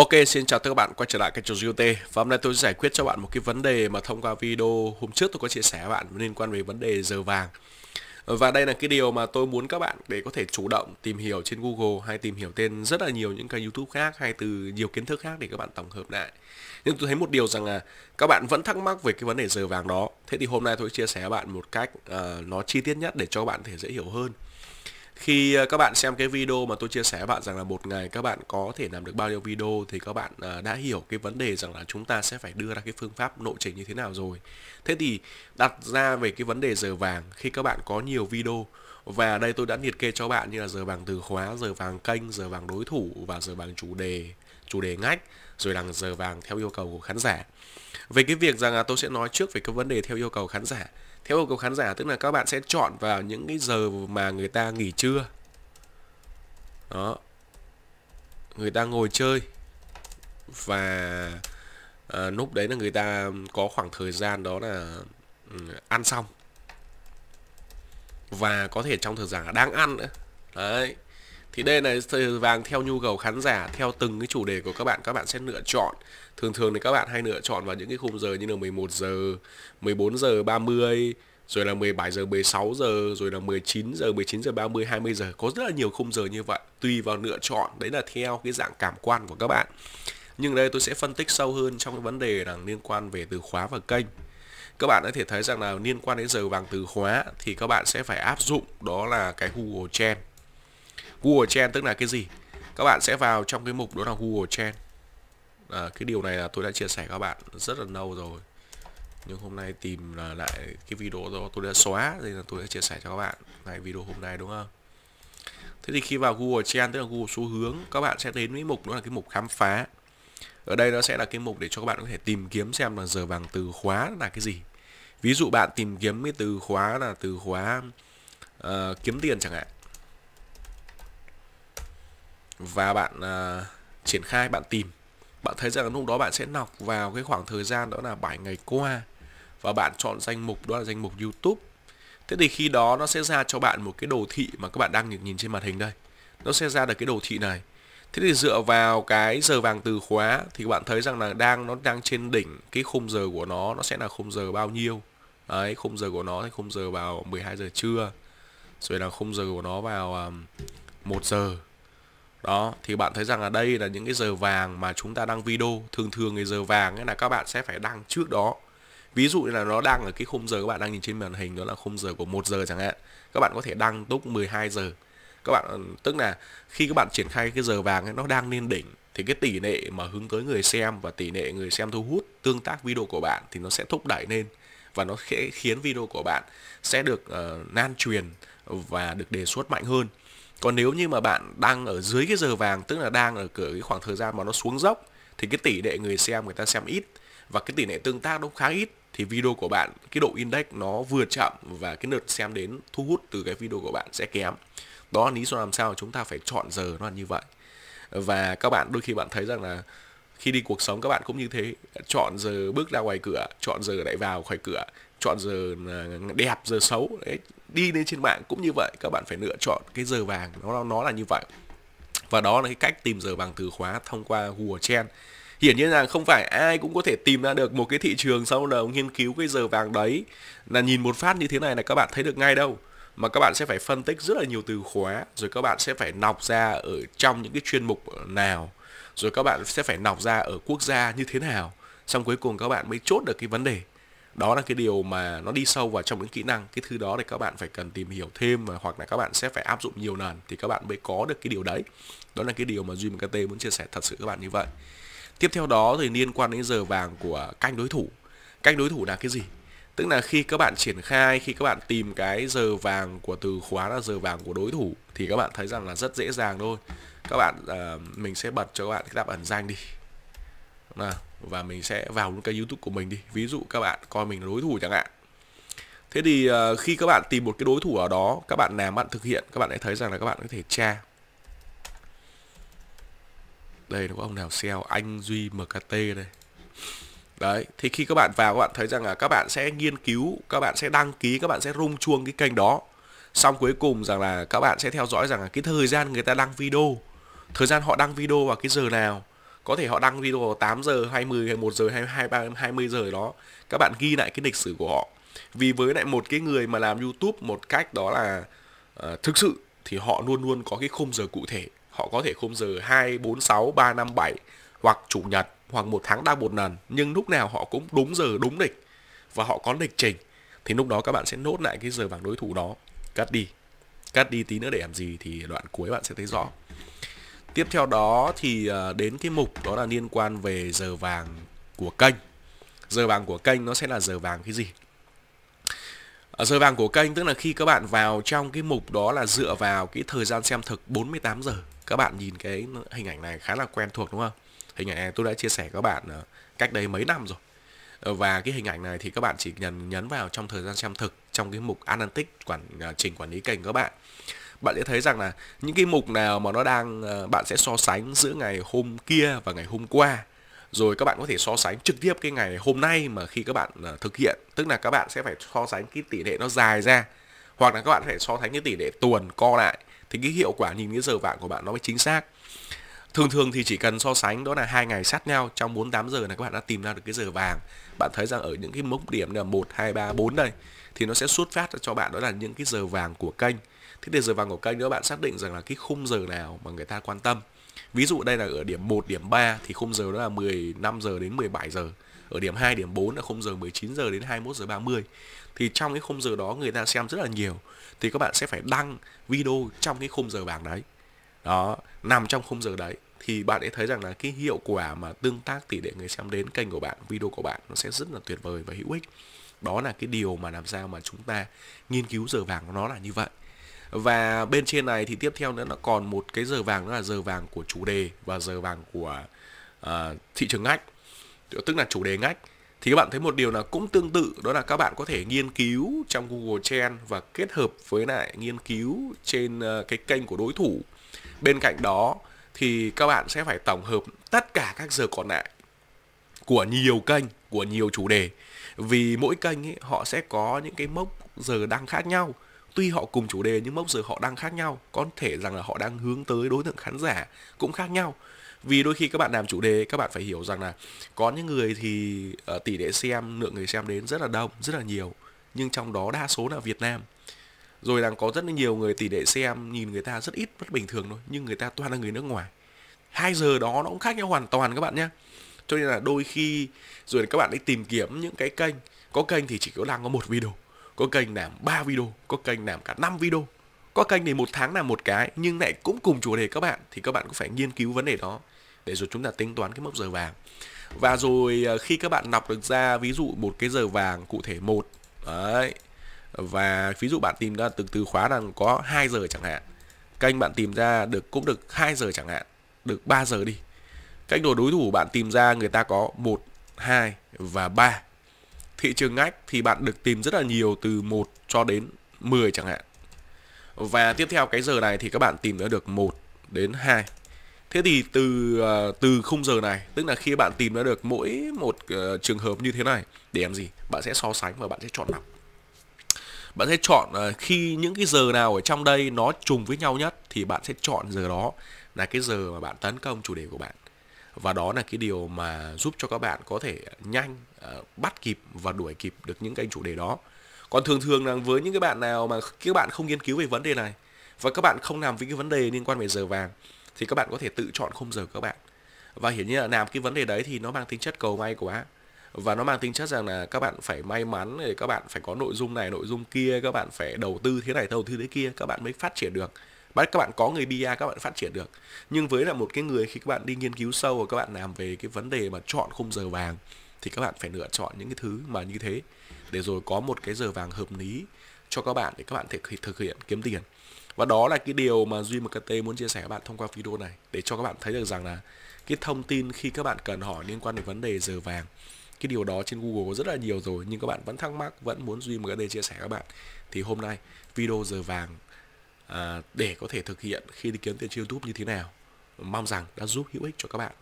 Ok, xin chào tất cả các bạn quay trở lại kênh Trầu UT Và hôm nay tôi giải quyết cho bạn một cái vấn đề mà thông qua video hôm trước tôi có chia sẻ với bạn liên quan về vấn đề giờ vàng Và đây là cái điều mà tôi muốn các bạn để có thể chủ động tìm hiểu trên Google hay tìm hiểu tên rất là nhiều những kênh YouTube khác hay từ nhiều kiến thức khác để các bạn tổng hợp lại Nhưng tôi thấy một điều rằng là các bạn vẫn thắc mắc về cái vấn đề giờ vàng đó Thế thì hôm nay tôi chia sẻ với bạn một cách uh, nó chi tiết nhất để cho các bạn thể dễ hiểu hơn khi ờ, các bạn xem cái video mà tôi chia sẻ bạn rằng là một ngày các bạn có thể làm được bao nhiêu video thì các bạn ờ, đã hiểu cái vấn đề rằng là chúng ta sẽ phải đưa ra cái phương pháp nội trình như thế nào rồi thế thì đặt ra về cái vấn đề giờ vàng khi các bạn có nhiều video và đây tôi đã liệt kê cho bạn như là giờ vàng từ khóa giờ vàng kênh giờ vàng đối thủ và giờ vàng chủ đề chủ đề ngách rồi là giờ vàng theo yêu cầu của khán giả về cái việc rằng là tôi sẽ nói trước về cái vấn đề theo yêu cầu khán giả theo yêu cầu khán giả tức là các bạn sẽ chọn vào những cái giờ mà người ta nghỉ trưa đó người ta ngồi chơi và à, ờ, lúc đấy là người ta có khoảng thời gian đó là ừ, ăn xong và có thể trong thời gian đang ăn nữa đấy thì đây là vàng theo nhu cầu khán giả theo từng cái chủ đề của các bạn các bạn sẽ lựa chọn thường thường thì các bạn hay lựa chọn vào những cái khung giờ như là 11 giờ 14 giờ 30 rồi là 17 giờ 16 giờ rồi là 19 giờ 19 giờ 30 20 giờ có rất là nhiều khung giờ như vậy tùy vào lựa chọn đấy là theo cái dạng cảm quan của các bạn nhưng đây tôi sẽ phân tích sâu hơn trong cái vấn đề là liên quan về từ khóa và kênh các bạn có thể thấy rằng là liên quan đến giờ vàng từ khóa thì các bạn sẽ phải áp dụng đó là cái Google Trend Google Trend tức là cái gì các bạn sẽ vào trong cái mục đó là Google Trend à, cái điều này là tôi đã chia sẻ các bạn rất là lâu rồi nhưng hôm nay tìm lại cái video đó tôi đã xóa nên là tôi đã chia sẻ cho các bạn này video hôm nay đúng không thế thì khi vào Google Trend tức là Google xu hướng các bạn sẽ đến với mục đó là cái mục khám phá ở đây nó sẽ là cái mục để cho các bạn có thể tìm kiếm xem là giờ vàng từ khóa là cái gì ví dụ bạn tìm kiếm cái từ khóa là từ khóa uh, kiếm tiền chẳng hạn và bạn uh, triển khai bạn tìm bạn thấy rằng lúc đó bạn sẽ nọc vào cái khoảng thời gian đó là 7 ngày qua và bạn chọn danh mục đó là danh mục YouTube thế thì khi đó nó sẽ ra cho bạn một cái đồ thị mà các bạn đang nhìn trên màn hình đây nó sẽ ra được cái đồ thị này thế thì dựa vào cái giờ vàng từ khóa thì bạn thấy rằng là đang nó đang trên đỉnh cái khung giờ của nó nó sẽ là khung giờ bao nhiêu đấy khung giờ của nó thì khung giờ vào 12 giờ trưa rồi là khung giờ của nó vào 1 à, giờ đó thì bạn thấy rằng ở đây là những cái giờ vàng mà chúng ta đăng video thường thường cái giờ vàng ấy là các bạn sẽ phải đăng trước đó ví dụ như là nó đang ở cái khung giờ các bạn đang nhìn trên màn hình đó là khung giờ của một giờ chẳng hạn các bạn có thể đăng lúc 12 giờ các bạn tức là khi các bạn triển khai cái giờ vàng ấy, nó đang lên đỉnh thì cái tỷ lệ mà hướng tới người xem và tỷ lệ người xem thu hút tương tác video của bạn thì nó sẽ thúc đẩy lên và nó sẽ khiến video của bạn sẽ được uh, lan truyền và được đề xuất mạnh hơn còn nếu như mà bạn đang ở dưới cái giờ vàng tức là đang ở cửa cái khoảng thời gian mà nó xuống dốc thì cái tỷ lệ người xem người ta xem ít và cái tỷ lệ tương tác nó khá ít thì video của bạn cái độ index nó vừa chậm và cái lượt xem đến thu hút từ cái video của bạn sẽ kém đó là lý do làm sao chúng ta phải chọn giờ nó là như vậy và các bạn đôi khi bạn thấy rằng là khi đi cuộc sống các bạn cũng như thế chọn giờ bước ra ngoài cửa chọn giờ lại vào khỏi cửa chọn giờ à, đẹp giờ xấu đấy đi lên trên mạng cũng như vậy các bạn phải lựa chọn cái giờ vàng nó nó là như vậy và đó là cái cách tìm giờ vàng từ khóa thông qua Google Trend hiển nhiên rằng không phải ai cũng có thể tìm ra được một cái thị trường sau đó nghiên cứu cái giờ vàng đấy là nhìn một phát như thế này là các bạn thấy được ngay đâu mà các bạn sẽ phải phân tích rất là nhiều từ khóa rồi các bạn sẽ phải nọc ra ở trong những cái chuyên mục nào rồi các bạn sẽ phải nọc ra ở quốc gia như thế nào xong cuối cùng các bạn mới chốt được cái vấn đề đó là cái điều mà nó đi sâu vào trong những kỹ năng cái thứ đó thì các bạn phải cần tìm hiểu thêm và hoặc là các bạn sẽ phải áp dụng nhiều lần thì các bạn mới có được cái điều đấy đó là cái điều mà Jim KT muốn chia sẻ thật sự các bạn như vậy tiếp theo đó thì liên quan đến giờ vàng của canh đối thủ canh đối thủ là cái gì tức là khi các bạn triển khai khi các bạn tìm cái giờ vàng của từ khóa là giờ vàng của đối thủ thì các bạn thấy rằng là rất dễ dàng thôi các bạn uh, mình sẽ bật cho các bạn cái đáp ẩn danh đi nào và mình sẽ vào cái YouTube của mình đi. Ví dụ các bạn coi mình là đối thủ chẳng hạn. Thế thì uh, khi các bạn tìm một cái đối thủ ở đó, các bạn làm bạn thực hiện, các bạn sẽ thấy rằng là các bạn có thể tra. Đây nó có ông nào sell anh Duy MKT đây. Đấy, thì khi các bạn vào các bạn thấy rằng là các bạn sẽ nghiên cứu, các bạn sẽ đăng ký, các bạn sẽ rung chuông cái kênh đó. Xong cuối cùng rằng là các bạn sẽ theo dõi rằng là cái thời gian người ta đăng video, thời gian họ đăng video vào cái giờ nào có thể họ đăng video vào 8 giờ 20 hay 1 giờ hay 23 20 giờ đó các bạn ghi lại cái lịch sử của họ vì với lại một cái người mà làm YouTube một cách đó là uh, thực sự thì họ luôn luôn có cái khung giờ cụ thể họ có thể khung giờ 2 4 6 3 5 7 hoặc chủ nhật hoặc một tháng đa một lần nhưng lúc nào họ cũng đúng giờ đúng lịch và họ có lịch trình thì lúc đó các bạn sẽ nốt lại cái giờ bảng đối thủ đó cắt đi cắt đi tí nữa để làm gì thì đoạn cuối bạn sẽ thấy rõ Tiếp theo đó thì ờ, đến cái mục đó là liên quan về giờ vàng của kênh. Giờ vàng của kênh nó sẽ là giờ vàng cái gì? Ở ờ, giờ vàng của kênh tức là khi các bạn vào trong cái mục đó là dựa vào cái thời gian xem thực 48 giờ. Các bạn nhìn cái hình ảnh này khá là quen thuộc đúng không? Hình ảnh này tôi đã chia sẻ các bạn ờ, cách đây mấy năm rồi. Và cái hình ảnh này thì các bạn chỉ nhấn nhấn vào trong thời gian xem thực trong cái mục analytics quản chỉnh quản lý kênh các bạn bạn sẽ thấy rằng là những cái mục nào mà nó đang ờ, bạn sẽ so sánh giữa ngày hôm kia và ngày hôm qua rồi các bạn có thể so sánh trực tiếp cái ngày hôm nay mà khi các bạn ờ, thực hiện tức là các bạn sẽ phải so sánh cái tỷ lệ nó dài ra hoặc là các bạn phải so sánh cái tỷ lệ tuần co lại thì cái hiệu quả nhìn cái giờ vàng của bạn nó mới chính xác thường thường thì chỉ cần so sánh đó là hai ngày sát nhau trong 48 giờ là các bạn đã tìm ra được cái giờ vàng bạn thấy rằng ở những cái mốc điểm là một hai ba bốn đây thì nó sẽ xuất phát cho bạn đó là những cái giờ vàng của kênh thế để giờ vàng của kênh nữa bạn xác định rằng là cái khung giờ nào mà người ta quan tâm ví dụ đây là ở điểm 1 điểm 3 thì khung giờ đó là 15 giờ đến 17 giờ ở điểm 2 điểm 4 là khung giờ 19 giờ đến 21 giờ 30 thì trong cái khung giờ đó người ta xem rất là nhiều thì các bạn sẽ phải đăng video trong cái khung giờ vàng đấy đó nằm trong khung giờ đấy thì bạn sẽ thấy rằng là cái hiệu quả mà tương tác tỷ lệ người xem đến kênh của bạn video của bạn nó sẽ rất là tuyệt vời và hữu ích đó là cái điều mà làm sao mà chúng ta nghiên cứu giờ vàng của nó là như vậy và bên trên này thì tiếp theo nữa nó còn một cái giờ vàng đó là giờ vàng của chủ đề và giờ vàng của uh, thị trường ngách tức là chủ đề ngách thì các bạn thấy một điều là cũng tương tự đó là các bạn có thể nghiên cứu trong Google Trend và kết hợp với lại nghiên cứu trên ờ, cái kênh của đối thủ. Bên cạnh đó thì các bạn sẽ phải tổng hợp tất cả các giờ còn lại của nhiều kênh, của nhiều chủ đề. Vì mỗi kênh ấy, họ sẽ có những cái mốc giờ đang khác nhau tuy họ cùng chủ đề nhưng mốc giờ họ đang khác nhau có thể rằng là họ đang hướng tới đối tượng khán giả cũng khác nhau vì đôi khi các bạn làm chủ đề các bạn phải hiểu rằng là có những người thì uh, tỷ lệ xem lượng người xem đến rất là đông rất là nhiều nhưng trong đó đa số là Việt Nam rồi rằng có rất là nhiều người tỷ lệ xem nhìn người ta rất ít rất bình thường thôi nhưng người ta toàn là người nước ngoài hai giờ đó nó cũng khác nhau hoàn toàn các bạn nhé cho nên là đôi khi rồi các bạn đi tìm kiếm những cái kênh có kênh thì chỉ có đang có một video có kênh làm 3 video có kênh làm cả 5 video có kênh thì một tháng làm một cái nhưng lại cũng cùng chủ đề các bạn thì các bạn cũng phải nghiên cứu vấn đề đó để rồi chúng ta tính toán cái mốc giờ vàng và rồi à, khi các bạn nọc được ra ví dụ một cái giờ vàng cụ thể một đấy và ví dụ bạn tìm ra từ từ khóa rằng có 2 giờ chẳng hạn kênh bạn tìm ra được cũng được 2 giờ chẳng hạn được 3 giờ đi kênh đồ đối thủ bạn tìm ra người ta có 1, 2 và 3 thị trường ngách thì bạn được tìm rất là nhiều từ 1 cho đến 10 chẳng hạn. Và tiếp theo cái giờ này thì các bạn tìm ra được 1 đến 2. Thế thì từ ờ, từ khung giờ này, tức là khi bạn tìm ra được mỗi một ờ, trường hợp như thế này để làm gì? Bạn sẽ so sánh và bạn sẽ chọn lọc. Bạn sẽ chọn ờ, khi những cái giờ nào ở trong đây nó trùng với nhau nhất thì bạn sẽ chọn giờ đó là cái giờ mà bạn tấn công chủ đề của bạn và đó là cái điều mà giúp cho các bạn có thể nhanh ờ, bắt kịp và đuổi kịp được những cái chủ đề đó còn thường thường là với những cái bạn nào mà các bạn không nghiên cứu về vấn đề này và các bạn không làm với cái vấn đề liên quan về giờ vàng thì các bạn có thể tự chọn khung giờ các bạn và hiển nhiên là làm cái vấn đề đấy thì nó mang tính chất cầu may quá và nó mang tính chất rằng là các bạn phải may mắn để các bạn phải có nội dung này nội dung kia các bạn phải đầu tư thế này đầu tư thế kia các bạn mới phát triển được bạn các bạn có người BI các bạn phát triển được nhưng với là một cái người khi các bạn đi nghiên cứu sâu và các bạn làm về cái vấn đề mà chọn khung giờ vàng thì các bạn phải lựa chọn những cái thứ mà như thế để rồi có một cái giờ vàng hợp lý cho các bạn để các bạn thể thực hiện kiếm tiền và đó là cái điều mà duy mkt muốn chia sẻ với bạn thông qua video này để cho các bạn thấy được rằng là cái thông tin khi các bạn cần hỏi liên quan đến vấn đề giờ vàng cái điều đó trên Google có rất là nhiều rồi nhưng các bạn vẫn thắc mắc vẫn muốn duy mkt chia sẻ các bạn thì hôm nay video giờ vàng À, để có thể thực hiện khi đi kiếm tiền trên YouTube như thế nào. Mong rằng đã giúp hữu ích cho các bạn.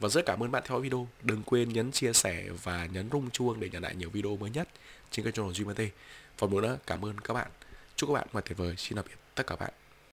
Và rất cảm ơn bạn theo video. Đừng quên nhấn chia sẻ và nhấn rung chuông để nhận lại nhiều video mới nhất trên kênh channel GMT. Và một nữa, cảm ơn các bạn. Chúc các bạn ngày tuyệt vời. Xin tạm biệt tất cả các bạn.